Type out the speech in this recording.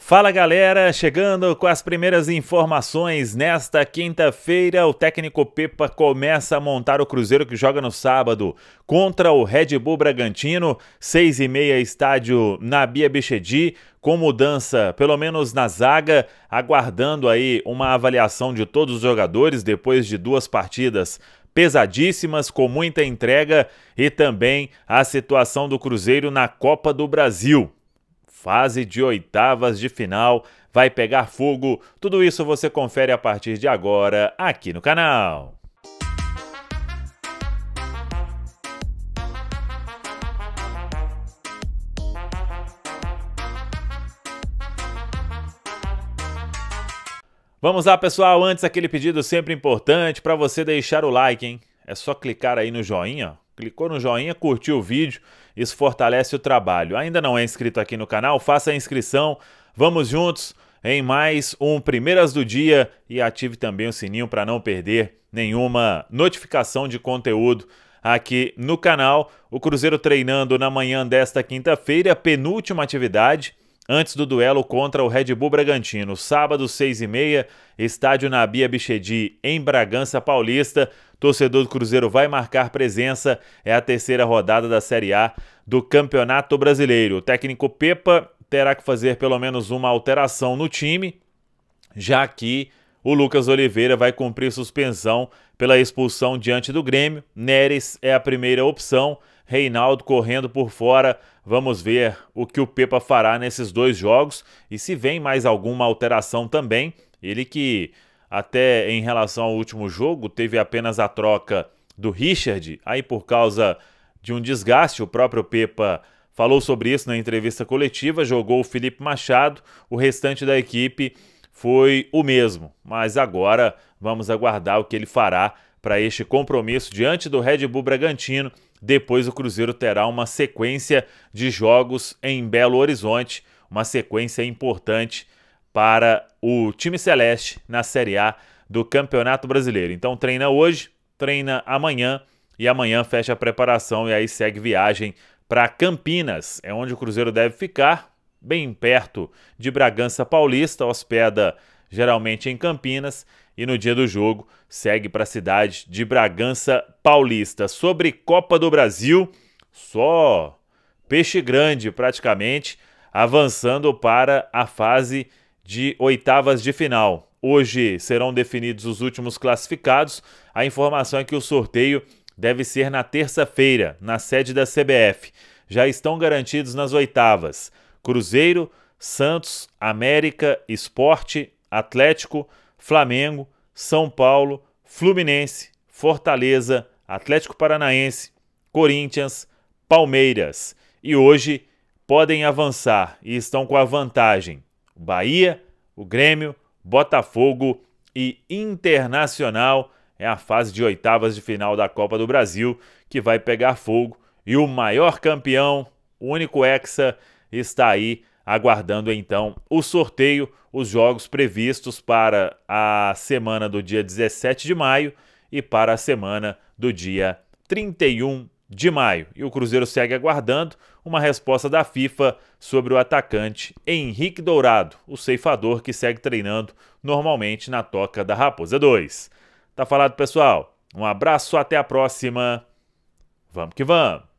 Fala galera, chegando com as primeiras informações. Nesta quinta-feira, o técnico Pepa começa a montar o Cruzeiro que joga no sábado contra o Red Bull Bragantino, seis e meia estádio na Bia Bichedi, com mudança, pelo menos na zaga, aguardando aí uma avaliação de todos os jogadores depois de duas partidas pesadíssimas, com muita entrega e também a situação do Cruzeiro na Copa do Brasil fase de oitavas de final vai pegar fogo. Tudo isso você confere a partir de agora aqui no canal. Vamos lá, pessoal. Antes, aquele pedido sempre importante para você deixar o like, hein? É só clicar aí no joinha, Clicou no joinha, curtiu o vídeo, isso fortalece o trabalho. Ainda não é inscrito aqui no canal? Faça a inscrição. Vamos juntos em mais um Primeiras do Dia e ative também o sininho para não perder nenhuma notificação de conteúdo aqui no canal. O Cruzeiro treinando na manhã desta quinta-feira, penúltima atividade antes do duelo contra o Red Bull Bragantino. Sábado, 6h30, estádio Nabia Bichedi, em Bragança Paulista. Torcedor do Cruzeiro vai marcar presença. É a terceira rodada da Série A do Campeonato Brasileiro. O técnico Pepa terá que fazer pelo menos uma alteração no time, já que o Lucas Oliveira vai cumprir suspensão pela expulsão diante do Grêmio. Neres é a primeira opção. Reinaldo correndo por fora. Vamos ver o que o Pepa fará nesses dois jogos e se vem mais alguma alteração também. Ele que até em relação ao último jogo teve apenas a troca do Richard, aí por causa de um desgaste, o próprio Pepa falou sobre isso na entrevista coletiva, jogou o Felipe Machado, o restante da equipe foi o mesmo, mas agora vamos aguardar o que ele fará para este compromisso diante do Red Bull Bragantino. Depois o Cruzeiro terá uma sequência de jogos em Belo Horizonte, uma sequência importante para o time celeste na Série A do Campeonato Brasileiro. Então treina hoje, treina amanhã e amanhã fecha a preparação e aí segue viagem para Campinas, é onde o Cruzeiro deve ficar bem perto de Bragança Paulista, hospeda geralmente em Campinas e no dia do jogo segue para a cidade de Bragança Paulista. Sobre Copa do Brasil, só peixe grande praticamente avançando para a fase de oitavas de final. Hoje serão definidos os últimos classificados. A informação é que o sorteio deve ser na terça-feira, na sede da CBF. Já estão garantidos nas oitavas Cruzeiro, Santos, América, Esporte, Atlético, Flamengo, São Paulo, Fluminense, Fortaleza, Atlético Paranaense, Corinthians, Palmeiras. E hoje podem avançar e estão com a vantagem: Bahia, o Grêmio, Botafogo e Internacional. É a fase de oitavas de final da Copa do Brasil que vai pegar fogo e o maior campeão, o único hexa está aí aguardando então o sorteio, os jogos previstos para a semana do dia 17 de maio e para a semana do dia 31 de maio. E o Cruzeiro segue aguardando uma resposta da FIFA sobre o atacante Henrique Dourado, o ceifador que segue treinando normalmente na toca da Raposa 2. Tá falado, pessoal? Um abraço, até a próxima. Vamos que vamos!